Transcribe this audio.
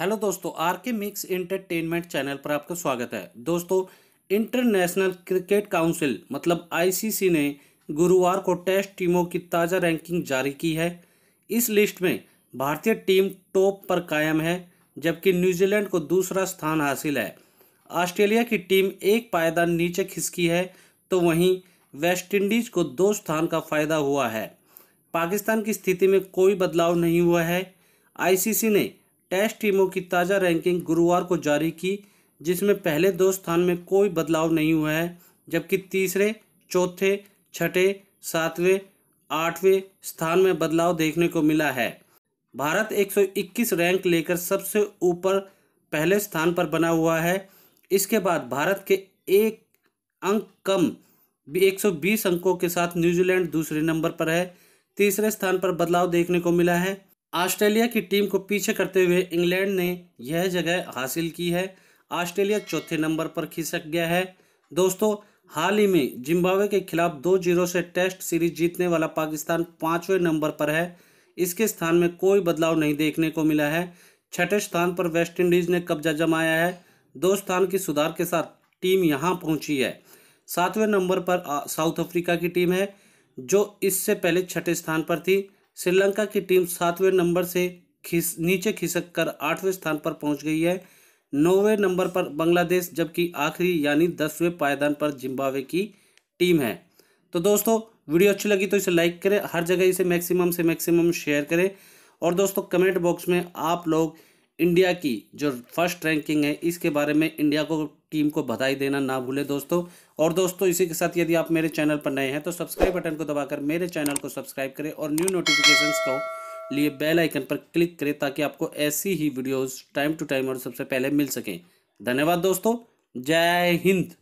hello दोस्तों are के mix entertainment channel पर आपका स्वागत है दोस्तों इंटरनेशनल क्रिकेट काउंसिल मतलब आईसीसी ने गुरुवार को टेस्ट टीमों की ताज़ा रैंकिंग जारी की है इस लिस्ट में भारतीय टीम टॉप पर कायम है जबकि न्यूजीलैंड को दूसरा स्थान हासिल है ऑस्ट्रेलिया की टीम एक पायदान नीचे खिसकी है तो वहीं वेस्टइंडीज को दो स्थान का फ़ायदा हुआ है पाकिस्तान की स्थिति में कोई बदलाव नहीं हुआ है आईसीसी ने टेस्ट टीमों की ताज़ा रैंकिंग गुरुवार को जारी की जिसमें पहले दो स्थान में कोई बदलाव नहीं हुआ है जबकि तीसरे चौथे छठे सातवें आठवें स्थान में बदलाव देखने को मिला है भारत 121 रैंक लेकर सबसे ऊपर पहले स्थान पर बना हुआ है इसके बाद भारत के एक अंक कम 120 अंकों के साथ न्यूजीलैंड दूसरे नंबर पर है तीसरे स्थान पर बदलाव देखने को मिला है ऑस्ट्रेलिया की टीम को पीछे करते हुए इंग्लैंड ने यह जगह हासिल की है ऑस्ट्रेलिया चौथे नंबर पर खिसक गया है दोस्तों हाल ही में जिम्बावे के खिलाफ दो जीरो से टेस्ट सीरीज जीतने वाला पाकिस्तान पाँचवें नंबर पर है इसके स्थान में कोई बदलाव नहीं देखने को मिला है छठे स्थान पर वेस्टइंडीज़ ने कब्जा जमाया है दो स्थान की सुधार के साथ टीम यहां पहुंची है सातवें नंबर पर साउथ अफ्रीका की टीम है जो इससे पहले छठे स्थान पर थी श्रीलंका की टीम सातवें नंबर से खिस नीचे खिसक कर आठवें स्थान पर पहुंच गई है नौवें नंबर पर बांग्लादेश जबकि आखिरी यानी दसवें पायदान पर जिम्बावे की टीम है तो दोस्तों वीडियो अच्छी लगी तो इसे लाइक करें हर जगह इसे मैक्सिमम से मैक्सिमम शेयर करें और दोस्तों कमेंट बॉक्स में आप लोग इंडिया की जो फर्स्ट रैंकिंग है इसके बारे में इंडिया को टीम को बधाई देना ना भूलें दोस्तों और दोस्तों इसी के साथ यदि आप मेरे चैनल पर नए हैं तो सब्सक्राइब बटन को दबाकर मेरे चैनल को सब्सक्राइब करें और न्यू नोटिफिकेशंस को लिए बेल आइकन पर क्लिक करें ताकि आपको ऐसी ही वीडियोस टाइम टू टाइम और सबसे पहले मिल सकें धन्यवाद दोस्तों जय हिंद